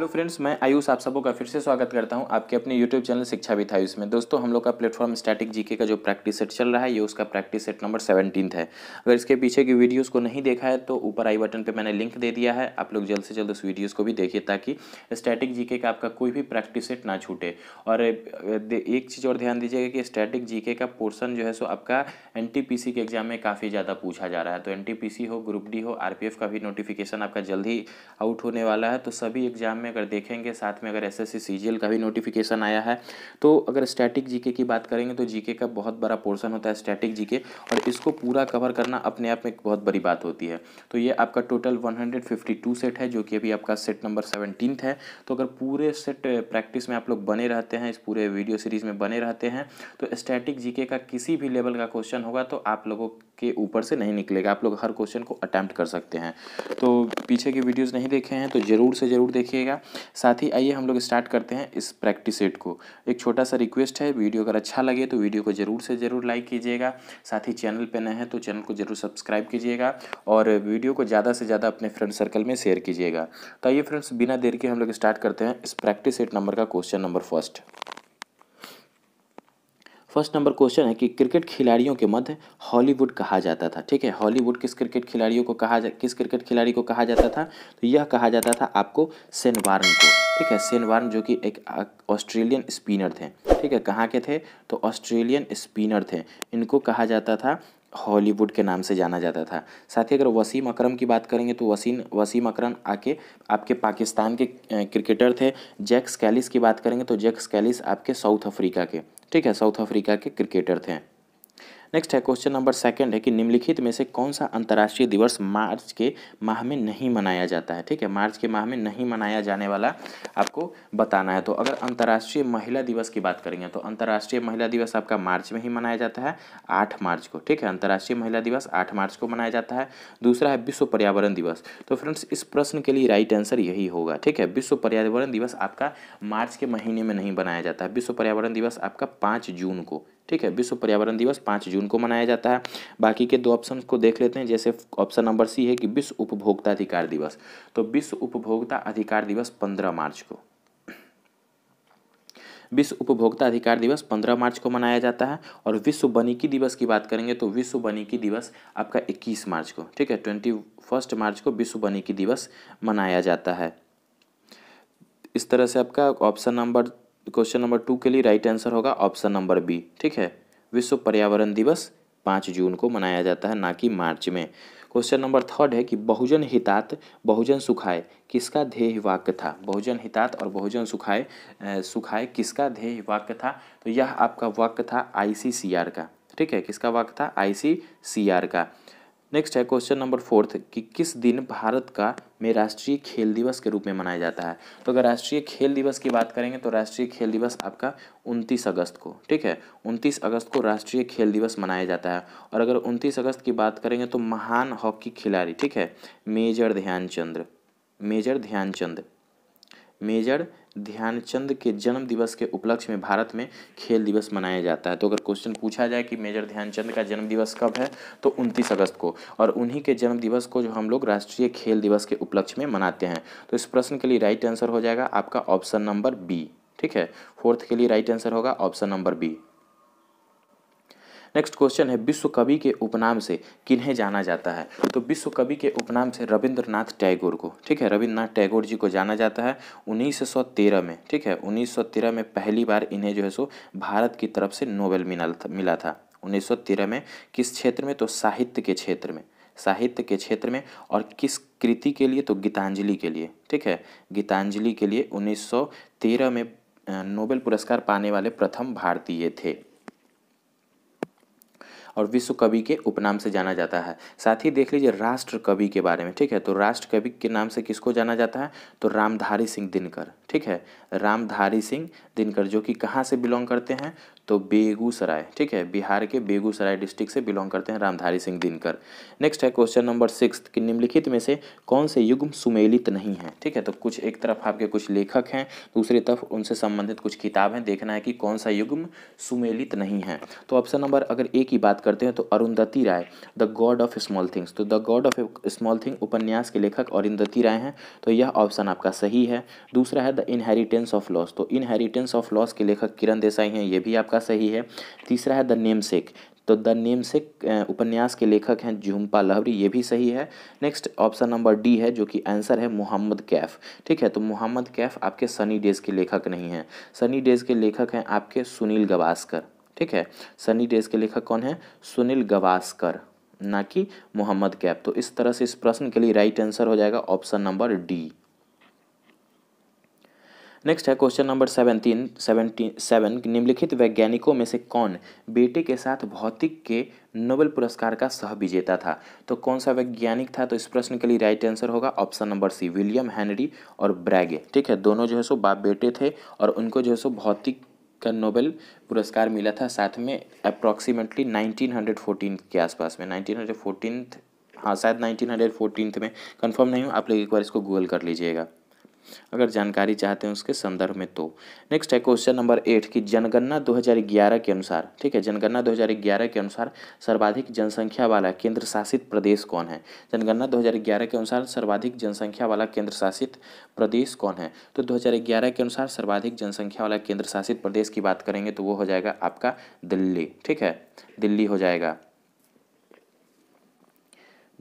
hello friends मैं आयुष आप सबों का फिर से स्वागत करता हूं आपके अपने यूट्यूब चैनल शिक्षा भी आयुष में दोस्तों हम लोग का प्लेटफॉर्म स्टैटिक जीके का जो प्रैक्टिस सेट चल रहा है ये उसका प्रैक्टिस सेट नंबर सेवनटीन है अगर इसके पीछे की वीडियोस को नहीं देखा है तो ऊपर आई बटन पर मैंने लिंक दे दिया है आप लोग जल्द से जल्द उस वीडियोज़ को भी देखिए ताकि स्टैटिक जी का आपका कोई भी प्रैक्टिस सेट ना छूटे और एक चीज़ और ध्यान दीजिएगा कि स्टैटिक जी का पोर्सन जो है सो आपका एन के एग्जाम में काफ़ी ज़्यादा पूछा जा रहा है तो एन हो ग्रुप डी हो आर का भी नोटिफिकेशन आपका जल्द ही आउट होने वाला है तो सभी एग्जाम में में अगर देखेंगे साथ में अगर एस एस का भी नोटिफिकेशन आया है तो अगर स्टैटिक जीके की बात करेंगे तो जीके का बहुत बड़ा पोर्शन होता है स्टैटिक जीके और इसको पूरा कवर करना अपने आप में एक बहुत बड़ी बात होती है तो ये आपका टोटल वन सेट है जो कि अभी आपका सेट नंबर सेवनटीन है तो अगर पूरे सेट प्रैक्टिस में आप लोग बने रहते हैं इस पूरे वीडियो सीरीज़ में बने रहते हैं तो स्टैटिक जीके का किसी भी लेवल का क्वेश्चन होगा तो आप लोगों के ऊपर से नहीं निकलेगा आप लोग हर क्वेश्चन को अटैम्प्ट कर सकते हैं तो पीछे की वीडियोज़ नहीं देखे हैं तो ज़रूर से ज़रूर देखिएगा साथ ही आइए हम लोग स्टार्ट करते हैं इस प्रैक्टिस सेट को एक छोटा सा रिक्वेस्ट है वीडियो अगर अच्छा लगे तो वीडियो को ज़रूर से ज़रूर लाइक कीजिएगा साथ ही चैनल पर नए हैं तो चैनल को ज़रूर सब्सक्राइब कीजिएगा और वीडियो को ज़्यादा से ज़्यादा अपने फ्रेंड सर्कल में शेयर कीजिएगा तो आइए फ्रेंड्स बिना देर के हम लोग स्टार्ट करते हैं इस प्रैक्टिस सेट नंबर का question number first first number question है कि क्रिकेट खिलाड़ियों के मध्य हॉलीवुड कहा जाता था ठीक है हॉलीवुड किस क्रिकेट खिलाड़ियों को कहा जा किस क्रिकेट खिलाड़ी को कहा जाता था तो यह कहा जाता था आपको सेनवार्न को ठीक है सेनवार्न जो कि एक ऑस्ट्रेलियन स्पिनर थे ठीक है कहाँ के थे तो ऑस्ट्रेलियन स्पिनर थे इनको कहा जाता था हॉलीवुड के नाम से जाना जाता था साथ ही अगर वसीम अकरम की बात करेंगे तो वसीम वसीम अकरम आके आपके पाकिस्तान के क्रिकेटर थे जैक स्कैलिस की बात करेंगे तो जैक स्कैलिस आपके साउथ अफ्रीका के ठीक है साउथ अफ्रीका के क्रिकेटर थे नेक्स्ट है क्वेश्चन नंबर सेकंड है कि निम्नलिखित में से कौन सा अंतर्राष्ट्रीय दिवस मार्च के माह में नहीं मनाया जाता है ठीक है मार्च के माह में नहीं मनाया जाने वाला आपको बताना है तो अगर अंतर्राष्ट्रीय महिला दिवस की बात करेंगे तो अंतर्राष्ट्रीय महिला दिवस आपका मार्च में ही मनाया जाता है आठ मार्च को ठीक है अंतर्राष्ट्रीय महिला दिवस आठ मार्च को मनाया जाता है दूसरा है विश्व पर्यावरण दिवस तो फ्रेंड्स इस प्रश्न के लिए राइट आंसर यही होगा ठीक है विश्व पर्यावरण दिवस आपका मार्च के महीने में नहीं बनाया जाता है विश्व पर्यावरण दिवस आपका पाँच जून को ठीक है विश्व पर्यावरण दिवस पाँच जून को मनाया जाता है बाकी के दो ऑप्शन को देख लेते हैं जैसे ऑप्शन नंबर सी है कि विश्व उपभोक्ता अधिकार दिवस तो विश्व उपभोक्ता अधिकार दिवस पंद्रह मार्च को विश्व उपभोक्ता अधिकार दिवस 15 मार्च को मनाया जाता है और विश्व वनिकी दिवस की बात करेंगे तो विश्व वनिकी दिवस आपका 21 मार्च को ठीक है ट्वेंटी फर्स्ट मार्च को विश्व वनिकी दिवस मनाया जाता है इस तरह से आपका option number question number two के लिए राइट आंसर होगा ऑप्शन नंबर बी ठीक है विश्व पर्यावरण दिवस पाँच जून को मनाया जाता है ना कि मार्च में क्वेश्चन नंबर थर्ड है कि बहुजन हितात बहुजन सुखाए किसका ध्येय वाक्य था बहुजन हितात और बहुजन सुखाए सुखाए किसका ध्येय वाक्य था तो यह आपका वाक्य था आईसीसीआर का ठीक है किसका वाक्य था आईसीसीआर का नेक्स्ट है क्वेश्चन नंबर फोर्थ कि किस दिन भारत का में राष्ट्रीय खेल दिवस के रूप में मनाया जाता है तो अगर राष्ट्रीय खेल दिवस की बात करेंगे तो राष्ट्रीय खेल दिवस आपका 29 अगस्त को ठीक है 29 अगस्त को राष्ट्रीय खेल दिवस मनाया जाता है और अगर 29 अगस्त की बात करेंगे तो महान हॉकी खिलाड़ी ठीक है major Dhyanchandra major Dhyanchand major Dhyanchand के जन्म दिवस के उपलक्ष्य में भारत में खेल दिवस मनाया जाता है तो अगर क्वेश्चन पूछा जाए कि मेजर ध्यानचंद का जन्म दिवस कब है तो उनतीस अगस्त को और उन्हीं के जन्म दिवस को जो हम लोग राष्ट्रीय खेल दिवस के उपलक्ष्य में मनाते हैं तो इस प्रश्न के लिए राइट आंसर हो जाएगा आपका ऑप्शन नंबर बी ठीक है फोर्थ के लिए राइट आंसर होगा option number B next question है विश्व कवि के उपनाम से किन्हें जाना जाता है तो विश्व कवि के उपनाम से रविंद्रनाथ टैगोर को ठीक है रविंद्रनाथ टैगोर जी को जाना जाता है 1913 में ठीक है 1913 में पहली बार इन्हें जो है सो भारत की तरफ से नोबेल मिला था मिला था उन्नीस में किस क्षेत्र में तो साहित्य के क्षेत्र में साहित्य के क्षेत्र में और किस कृति के लिए तो गीतांजलि के लिए ठीक है गीतांजलि के लिए 1913 में नोबेल पुरस्कार पाने वाले प्रथम भारतीय थे और विश्व कवि के उपनाम से जाना जाता है साथ ही देख लीजिए राष्ट्र कवि के बारे में ठीक है तो राष्ट्र कवि के नाम से किसको जाना जाता है तो रामधारी सिंह दिनकर ठीक है रामधारी सिंह दिनकर जो कि कहाँ से बिलोंग करते हैं तो बेगूसराय ठीक है बिहार के बेगूसराय डिस्ट्रिक्ट से बिलोंग करते हैं रामधारी सिंह दिनकर नेक्स्ट है क्वेश्चन नंबर सिक्स कि निम्नलिखित में से कौन से युग्म सुमेलित नहीं है ठीक है तो कुछ एक तरफ आपके कुछ लेखक हैं दूसरी तरफ उनसे संबंधित कुछ किताब हैं देखना है कि कौन सा युग्म सुमेलित नहीं है तो ऑप्शन नंबर अगर ए की बात बात करते हैं तो Arundhati Roy the God of small things तो the God of small thing उपन्यास के लेखक अरुंधति राय हैं तो यह ऑप्शन आपका सही है दूसरा है द इनहेरिटेंस ऑफ लॉस तो इनहेरिटेंस ऑफ लॉस के लेखक किरण देसाई हैं यह भी आपका सही है तीसरा है द नेम तो द नेम से उपन्यास के लेखक हैं झुम्पा लहरी ये भी सही है नेक्स्ट ऑप्शन नंबर डी है जो कि आंसर है मोहम्मद कैफ ठीक है तो मोहम्मद कैफ आपके सनी डेज़ के लेखक नहीं हैं सनी डेज़ के लेखक हैं आपके सुनील गवास्कर ठीक है सनी डेज के लेखक कौन है सुनील गवास्कर ना कि मोहम्मद कैप तो इस तरह से इस प्रश्न के लिए राइट आंसर हो जाएगा ऑप्शन नंबर डी नेक्स्ट है question number seventeen seventeen seven निम्नलिखित वैज्ञानिकों में से कौन बेटे के साथ भौतिक के नोबेल पुरस्कार का सह विजेता था तो कौन सा वैज्ञानिक था तो इस प्रश्न के लिए राइट आंसर होगा option number C William Henry और ब्रैगे ठीक है दोनों जो है सो बाप बेटे थे और उनको जो है सो भौतिक का नोबेल पुरस्कार मिला था साथ में अप्रॉक्सीमेटली 1914 के आसपास में 1914 हाँ शायद 1914 में कंफर्म नहीं हूँ आप लोग एक बार इसको गूगल कर लीजिएगा अगर जानकारी चाहते हैं उसके संदर्भ में तो नेक्स्ट है क्वेश्चन नंबर एट की जनगणना 2011 के अनुसार ठीक है जनगणना 2011 के अनुसार सर्वाधिक जनसंख्या वाला केंद्र शासित प्रदेश कौन है जनगणना 2011 के अनुसार सर्वाधिक जनसंख्या वाला केंद्र शासित प्रदेश कौन है तो 2011 के अनुसार सर्वाधिक जनसंख्या वाला केंद्र शासित प्रदेश की बात करेंगे तो वो हो जाएगा आपका दिल्ली ठीक है दिल्ली हो जाएगा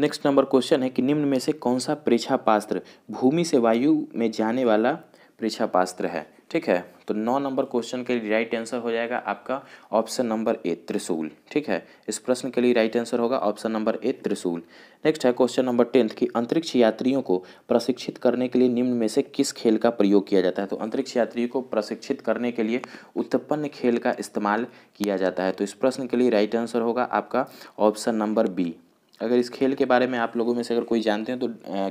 नेक्स्ट नंबर क्वेश्चन है कि निम्न में से कौन सा परीक्षा पात्र भूमि से वायु में जाने वाला परीक्षा पात्र है ठीक है तो नौ नंबर क्वेश्चन के लिए राइट आंसर हो जाएगा आपका ऑप्शन नंबर ए त्रिशूल ठीक है इस प्रश्न के लिए राइट आंसर होगा option number A Trishul next है क्वेश्चन नंबर टेंथ कि अंतरिक्ष यात्रियों को प्रशिक्षित करने के लिए निम्न में से किस खेल का प्रयोग किया जाता है तो अंतरिक्ष यात्रियों को प्रशिक्षित करने के लिए उत्पन्न खेल का इस्तेमाल किया जाता है तो इस प्रश्न के लिए राइट आंसर होगा आपका ऑप्शन नंबर बी अगर इस खेल के बारे में आप लोगों में से अगर कोई जानते हैं तो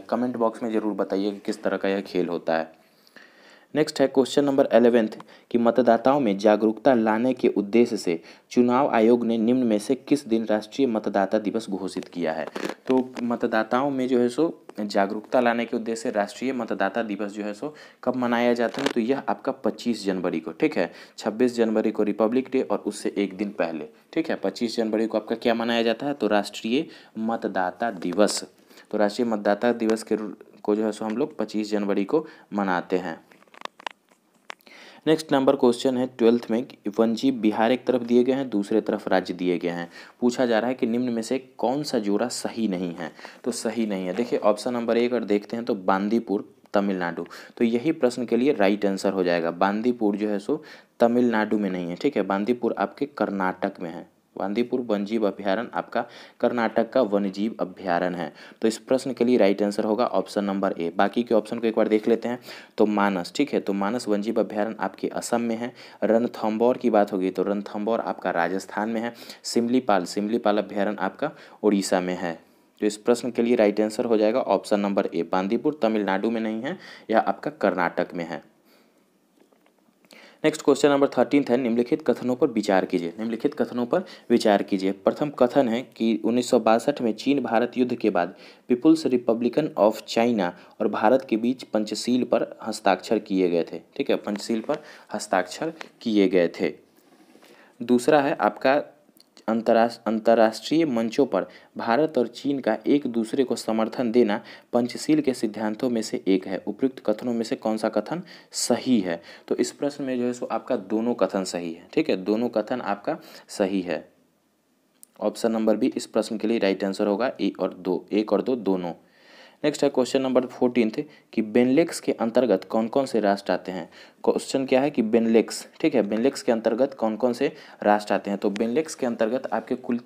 कमेंट बॉक्स में ज़रूर बताइए कि किस तरह का यह खेल होता है नेक्स्ट है क्वेश्चन नंबर एलेवेंथ कि मतदाताओं में जागरूकता लाने के उद्देश्य से चुनाव आयोग ने निम्न में से किस दिन राष्ट्रीय मतदाता दिवस घोषित किया है तो मतदाताओं में जो है सो जागरूकता लाने के उद्देश्य से राष्ट्रीय मतदाता दिवस जो है सो कब मनाया जाता है तो यह आपका 25 जनवरी को ठीक है 26 जनवरी को रिपब्लिक डे और उससे एक दिन पहले ठीक है पच्चीस जनवरी को आपका क्या मनाया जाता है तो राष्ट्रीय मतदाता दिवस तो राष्ट्रीय मतदाता दिवस के को जो है सो हम लोग पच्चीस जनवरी को मनाते हैं नेक्स्ट नंबर क्वेश्चन है ट्वेल्थ में वन जी बिहार एक तरफ दिए गए हैं दूसरे तरफ राज्य दिए गए हैं पूछा जा रहा है कि निम्न में से कौन सा जोड़ा सही नहीं है तो सही नहीं है देखिए ऑप्शन नंबर एक अगर देखते हैं तो बांदीपुर तमिलनाडु तो यही प्रश्न के लिए राइट आंसर हो जाएगा बांदीपुर जो है सो तमिलनाडु में नहीं है ठीक है बांदीपुर आपके कर्नाटक में है बांदीपुर वनजीव अभ्यारण आपका कर्नाटक का वनजीव अभ्यारण है तो इस प्रश्न के लिए राइट आंसर होगा ऑप्शन नंबर ए बाकी के ऑप्शन को एक बार देख लेते हैं तो मानस ठीक है तो मानस वनजीव अभ्यारण आपके असम में है रणथम्बौर की बात होगी तो रणथम्बौर आपका राजस्थान में है सिमलीपाल सिमलीपाल अभ्यारण आपका उड़ीसा में है तो इस प्रश्न के लिए राइट आंसर हो जाएगा option number A Bandipur Tamil Nadu में नहीं है यह आपका कर्नाटक में है नेक्स्ट क्वेश्चन नंबर थर्टीन है निम्नलिखित कथनों पर विचार कीजिए निम्नलिखित कथनों पर विचार कीजिए प्रथम कथन है कि उन्नीस में चीन भारत युद्ध के बाद पीपुल्स रिपब्लिकन ऑफ चाइना और भारत के बीच पंचशील पर हस्ताक्षर किए गए थे ठीक है पंचशील पर हस्ताक्षर किए गए थे दूसरा है आपका अंतर्राष्ट्रीय मंचों पर भारत और चीन का एक दूसरे को समर्थन देना पंचशील के सिद्धांतों में से एक है उपयुक्त कथनों में से कौन सा कथन सही है तो इस प्रश्न में जो है सो आपका दोनों कथन सही है ठीक है दोनों कथन आपका सही है ऑप्शन नंबर बी इस प्रश्न के लिए राइट आंसर होगा ए और दो एक और दो दोनों नेक्स्ट है क्वेश्चन नंबर फोर्टीनथ कि बेनलेक्स के अंतर्गत कौन कौन से राष्ट्र आते हैं क्वेश्चन क्या है कि बेनलेक्स ठीक है बेनलेक्स के अंतर्गत कौन कौन से राष्ट्र आते हैं तो बेनलेक्स के अंतर्गत आपके कुल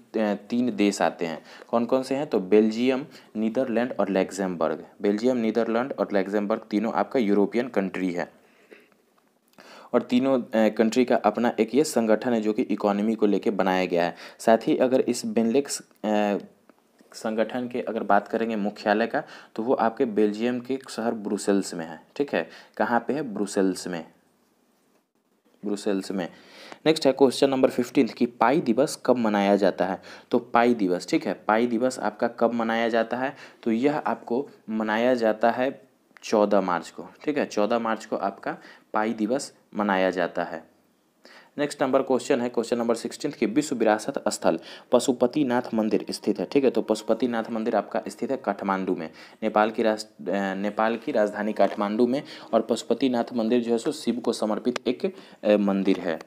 तीन देश आते हैं कौन कौन से हैं तो बेल्जियम नीदरलैंड और लैक्जेमबर्ग बेल्जियम नीदरलैंड और लैक्जेमबर्ग तीनों आपका यूरोपियन कंट्री है और तीनों कंट्री का अपना एक ये संगठन है जो कि इकोनॉमी को लेके बनाया गया है साथ ही अगर इस बेनलेक्स संगठन के अगर बात करेंगे मुख्यालय का तो वो आपके बेल्जियम के शहर ब्रुसेल्स में है ठीक है कहाँ पे है ब्रुसेल्स में ब्रुसेल्स में नेक्स्ट है क्वेश्चन नंबर फिफ्टीन कि पाई दिवस कब मनाया जाता है तो पाई दिवस ठीक है पाई दिवस आपका कब मनाया जाता है तो यह आपको मनाया जाता है चौदह मार्च को ठीक है चौदह मार्च को आपका पाई दिवस मनाया जाता है नेक्स्ट नंबर क्वेश्चन है क्वेश्चन नंबर सिक्सटीन की विश्व विरासत स्थल पशुपतिनाथ मंदिर स्थित है ठीक है तो पशुपतिनाथ मंदिर आपका स्थित है काठमांडू में नेपाल की राष्ट्र नेपाल की राजधानी काठमांडू में और पशुपतिनाथ मंदिर जो है सो शिव को समर्पित एक मंदिर है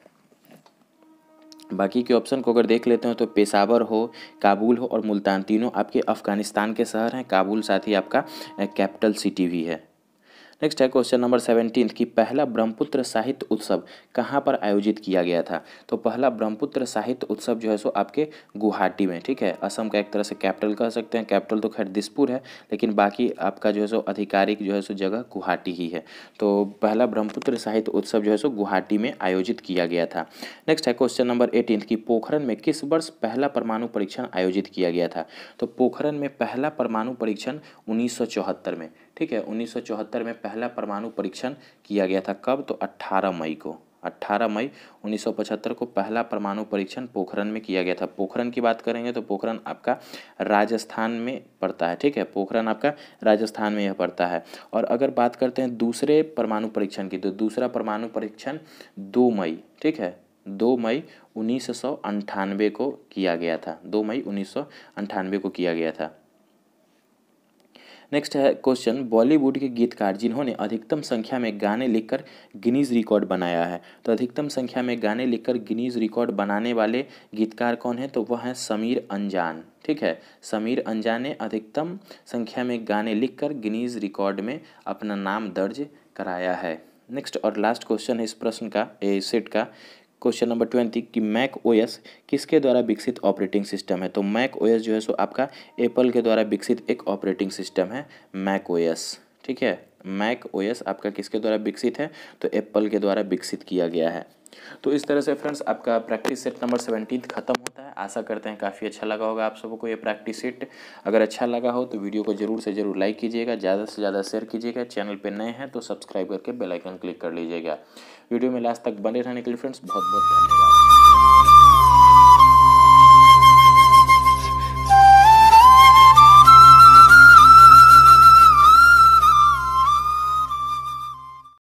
बाकी के ऑप्शन को अगर देख लेते हैं तो पेशावर हो काबुल हो और मुल्तान तीनों आपके अफ़गानिस्तान के शहर हैं काबुल साथ ही आपका कैपिटल सिटी भी है नेक्स्ट है क्वेश्चन नंबर सेवनटीन कि पहला ब्रह्मपुत्र साहित्य उत्सव कहाँ पर आयोजित किया गया था तो पहला ब्रह्मपुत्र साहित्य उत्सव जो है सो आपके गुवाहाटी में ठीक है असम का एक तरह से कैपिटल कह सकते हैं कैपिटल तो खैर दिसपुर है लेकिन बाकी आपका जो है सो आधिकारिक जो है सो जगह गुवाहाटी ही है तो पहला ब्रह्मपुत्र साहित्य उत्सव जो है सो गुवाहाटी में आयोजित किया गया था नेक्स्ट है क्वेश्चन नंबर एटीन कि पोखरण में किस वर्ष पहला परमाणु परीक्षण आयोजित किया गया था तो पोखरण में पहला परमाणु परीक्षण उन्नीस में ठीक है 1974 में पहला परमाणु परीक्षण किया गया था कब तो 18 मई को 18 मई 1975 को पहला परमाणु परीक्षण पोखरण में किया गया था पोखरण की बात करेंगे तो पोखरण आपका राजस्थान में पड़ता है ठीक है पोखरण आपका राजस्थान में यह पड़ता है और अगर बात करते हैं दूसरे परमाणु परीक्षण की तो दूसरा परमाणु परीक्षण दो मई ठीक है दो मई उन्नीस को किया गया था दो मई उन्नीस को किया गया था नेक्स्ट है क्वेश्चन बॉलीवुड के गीतकार जिन्होंने अधिकतम संख्या में गाने लिखकर गिनीज रिकॉर्ड बनाया है तो अधिकतम संख्या में गाने लिखकर गिनीज रिकॉर्ड बनाने वाले गीतकार कौन है तो वह हैं समीर अनजान ठीक है समीर अनजान ने अधिकतम संख्या में गाने लिखकर गिनीज रिकॉर्ड में अपना नाम दर्ज कराया है नेक्स्ट और लास्ट क्वेश्चन है इस प्रश्न का ए सेट का क्वेश्चन नंबर ट्वेंटी कि मैक ओएस किसके द्वारा विकसित ऑपरेटिंग सिस्टम है तो मैक ओएस जो है सो आपका एप्पल के द्वारा विकसित एक ऑपरेटिंग सिस्टम है मैक ओएस ठीक है मैक ओएस आपका किसके द्वारा विकसित है तो एप्पल के द्वारा विकसित किया गया है तो इस तरह से फ्रेंड्स आपका प्रैक्टिस सेट नंबर सेवनटीन खत्म होता है आशा करते हैं काफ़ी अच्छा लगा होगा आप सबको ये प्रैक्टिस सेट अगर अच्छा लगा हो तो वीडियो को जरूर से जरूर लाइक कीजिएगा ज़्यादा से ज़्यादा शेयर कीजिएगा चैनल पर नए हैं तो सब्सक्राइब करके बेलाइकन क्लिक कर लीजिएगा वीडियो में लास्ट तक बने रहने के लिए फ्रेंड्स बहुत बहुत धन्यवाद